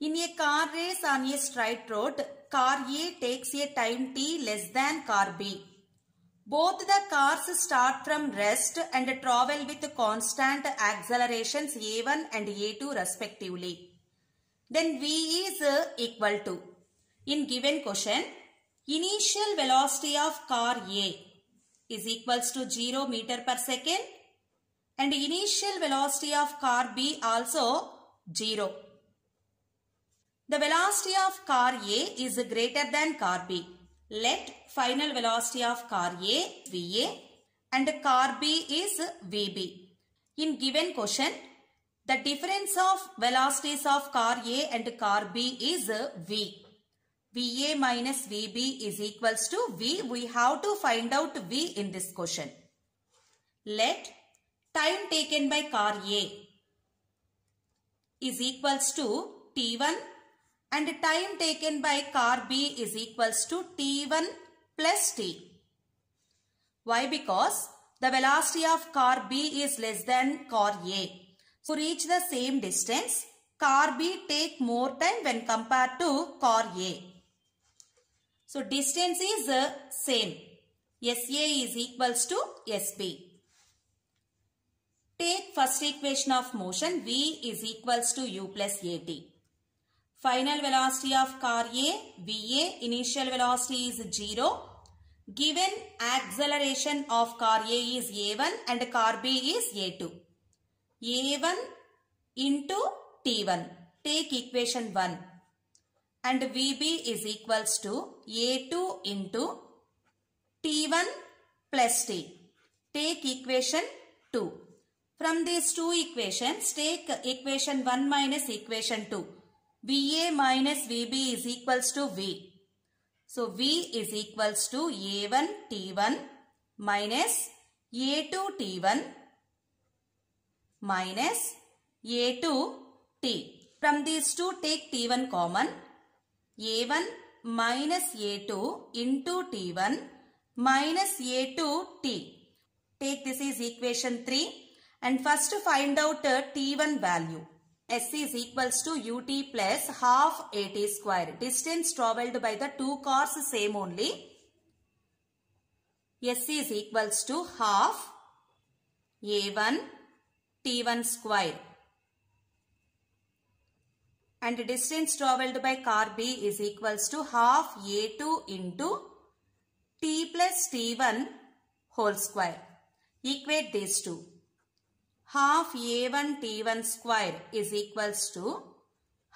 In a car race on a straight road, car A takes a time t less than car B. Both the cars start from rest and travel with constant accelerations A1 and A2 respectively. Then V is equal to. In given question, initial velocity of car A is equals to 0 meter per second and initial velocity of car B also 0. The velocity of car A is greater than car B. Let final velocity of car A VA and car B is VB. In given question, the difference of velocities of car A and car B is V. VA minus VB is equals to V. We have to find out V in this question. Let time taken by car A is equals to T1 and time taken by car B is equals to T1 plus T. Why? Because the velocity of car B is less than car A. For reach the same distance, car B take more time when compared to car A. So distance is uh, same. SA is equals to SB. Take first equation of motion V is equals to U plus AT. Final velocity of car A, VA, initial velocity is 0. Given acceleration of car A is A1 and car B is A2. A1 into T1. Take equation 1. And VB is equals to A2 into T1 plus T. Take equation 2. From these two equations, take equation 1 minus equation 2. VA minus VB is equals to V. So V is equals to A1 T1 minus A2 T1 minus A2 T. From these two take T1 common. A1 minus A2 into T1 minus A2 T. Take this is equation 3 and first find out uh, T1 value. S is equals to ut plus half at square. Distance travelled by the two cars same only. S is equals to half a1 t1 square. And distance travelled by car B is equals to half a2 into t plus t1 whole square. Equate these two half a1 t1 square is equals to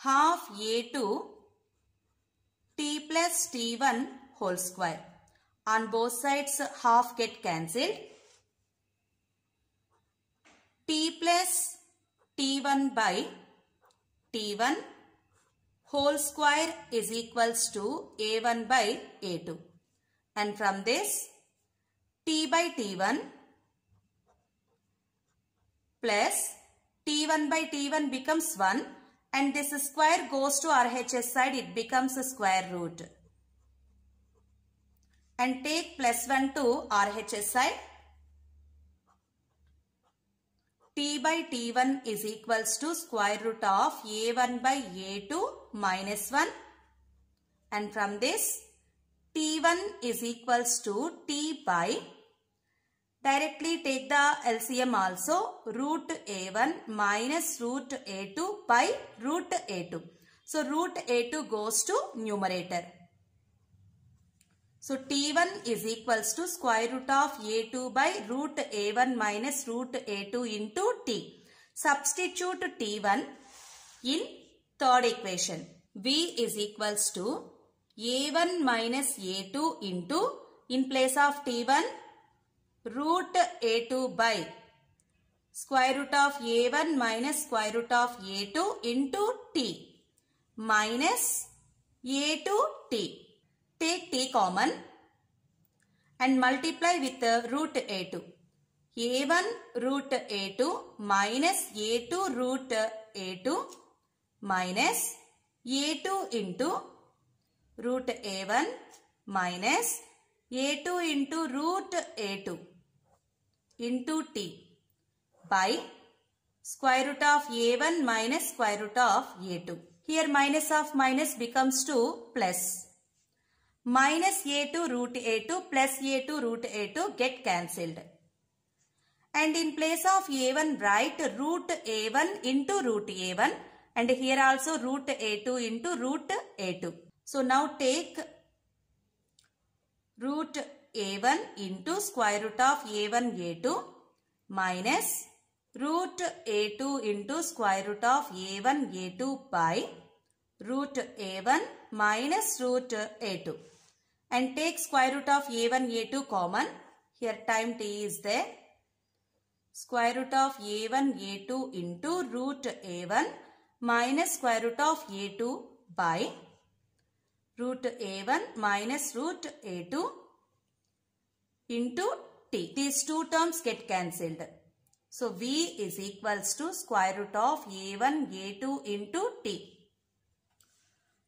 half a2 t plus t1 whole square. On both sides half get cancelled. t plus t1 by t1 whole square is equals to a1 by a2. And from this t by t1 plus T1 by T1 becomes 1 and this square goes to RHS side it becomes a square root. And take plus 1 to RHS side. T by T1 is equals to square root of A1 by A2 minus 1. And from this T1 is equals to T by Directly take the LCM also root a1 minus root a2 by root a2. So root a2 goes to numerator. So t1 is equals to square root of a2 by root a1 minus root a2 into t. Substitute t1 in third equation. v is equals to a1 minus a2 into in place of t1 root a2 by square root of a1 minus square root of a2 into t minus a2t. Take t common and multiply with the root a2. a1 root a2 minus a2 root a2 minus a2 into root a1 minus a2 into root a2 into t by square root of a1 minus square root of a2. Here minus of minus becomes 2 plus. Minus a2 root a2 plus a2 root a2 get cancelled. And in place of a1 write root a1 into root a1 and here also root a2 into root a2. So now take a1 into square root of a1 a2 minus root a2 into square root of a1 a2 by root a1 minus root a2 and take square root of a1 a2 common here time t is there square root of a1 a2 into root a1 minus square root of a2 by root a1 minus root a2 into t. These two terms get cancelled. So V is equals to square root of A1, A2 into t.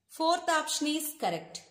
Fourth option is correct.